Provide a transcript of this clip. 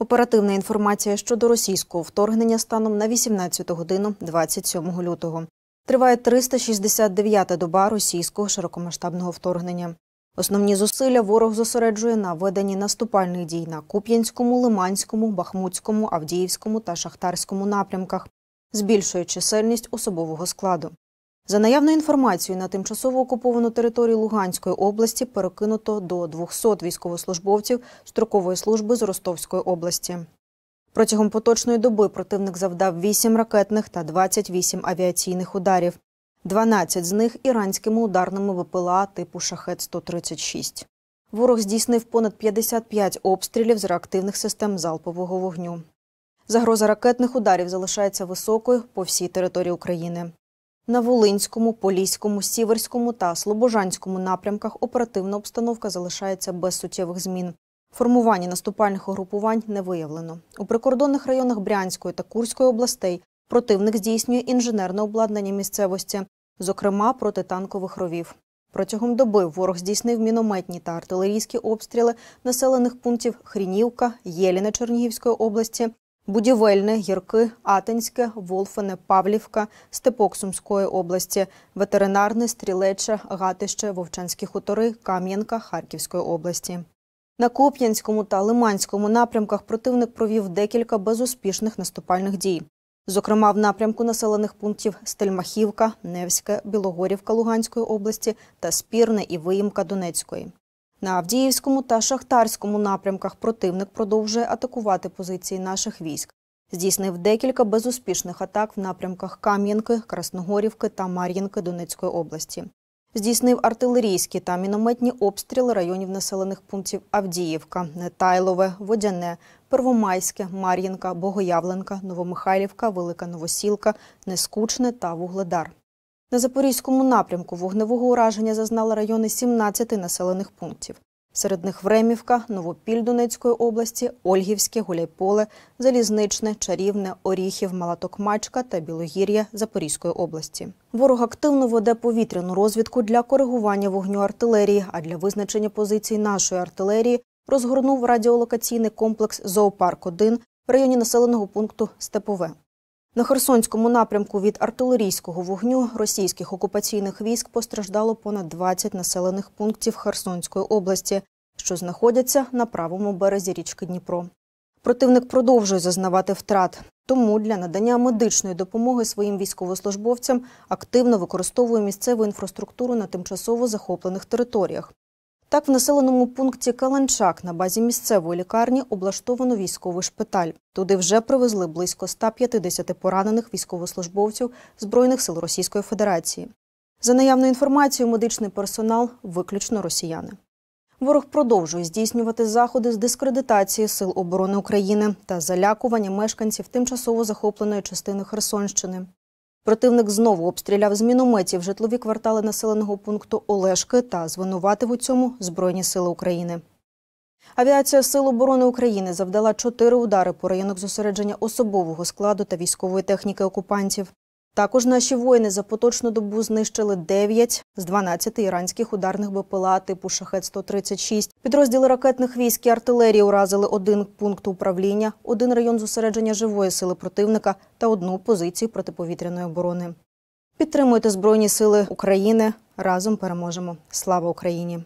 Оперативна інформація щодо російського вторгнення станом на 18 годину 27 лютого. Триває 369-та доба російського широкомасштабного вторгнення. Основні зусилля ворог зосереджує на веденні наступальних дій на Куп'янському, Лиманському, Бахмутському, Авдіївському та Шахтарському напрямках, збільшуючи чисельність особового складу. За наявною інформацією, на тимчасово окуповану територію Луганської області перекинуто до 200 військовослужбовців строкової служби з Ростовської області. Протягом поточної доби противник завдав 8 ракетних та 28 авіаційних ударів. 12 з них іранськими ударними ВПЛА типу шахет 136 Ворог здійснив понад 55 обстрілів з реактивних систем залпового вогню. Загроза ракетних ударів залишається високою по всій території України. На Волинському, Поліському, Сіверському та Слобожанському напрямках оперативна обстановка залишається без суттєвих змін. Формування наступальних угрупувань не виявлено. У прикордонних районах Брянської та Курської областей противник здійснює інженерне обладнання місцевості, зокрема протитанкових ровів. Протягом доби ворог здійснив мінометні та артилерійські обстріли населених пунктів Хрінівка, Єліна Чернігівської області, Будівельне, гірки, Атинське, Волфене, Павлівка, Степок Сумської області, ветеринарне, стрілече, гатище, Вовчанські хутори, Кам'янка Харківської області. На Коп'янському та Лиманському напрямках противник провів декілька безуспішних наступальних дій. Зокрема, в напрямку населених пунктів Стельмахівка, Невське, Білогорівка Луганської області та Спірне і Виїмка Донецької. На Авдіївському та Шахтарському напрямках противник продовжує атакувати позиції наших військ. Здійснив декілька безуспішних атак в напрямках Кам'янки, Красногорівки та Мар'їнки Донецької області. Здійснив артилерійські та мінометні обстріли районів населених пунктів Авдіївка, Нетайлове, Водяне, Первомайське, Мар'їнка, Богоявленка, Новомихайлівка, Велика Новосілка, Нескучне та Вугледар. На запорізькому напрямку вогневого ураження зазнали райони 17 населених пунктів. Серед них Времівка, Новопіль Донецької області, Ольгівське, Гуляйполе, Залізничне, Чарівне, Оріхів, Малатокмачка та Білогір'я Запорізької області. Ворог активно веде повітряну розвідку для коригування вогню артилерії, а для визначення позицій нашої артилерії розгорнув радіолокаційний комплекс Зоопарк 1 в районі населеного пункту Степове. На Херсонському напрямку від артилерійського вогню російських окупаційних військ постраждало понад 20 населених пунктів Херсонської області, що знаходяться на правому березі річки Дніпро. Противник продовжує зазнавати втрат, тому для надання медичної допомоги своїм військовослужбовцям активно використовує місцеву інфраструктуру на тимчасово захоплених територіях. Так, в населеному пункті Каланчак на базі місцевої лікарні облаштовано військовий шпиталь. Туди вже привезли близько 150 поранених військовослужбовців Збройних сил Російської Федерації. За наявною інформацією, медичний персонал виключно росіяни. Ворог продовжує здійснювати заходи з дискредитації сил оборони України та залякування мешканців тимчасово захопленої частини Херсонщини. Противник знову обстріляв з мінометів житлові квартали населеного пункту Олешки та звинуватив у цьому Збройні сили України. Авіація Сил оборони України завдала чотири удари по районах зосередження особового складу та військової техніки окупантів. Також наші воїни за поточну добу знищили 9 з 12 іранських ударних БПЛА типу «Шахет-136». Підрозділи ракетних військ і артилерії уразили один пункт управління, один район зосередження живої сили противника та одну позицію протиповітряної оборони. Підтримуйте збройні сили України разом переможемо. Слава Україні!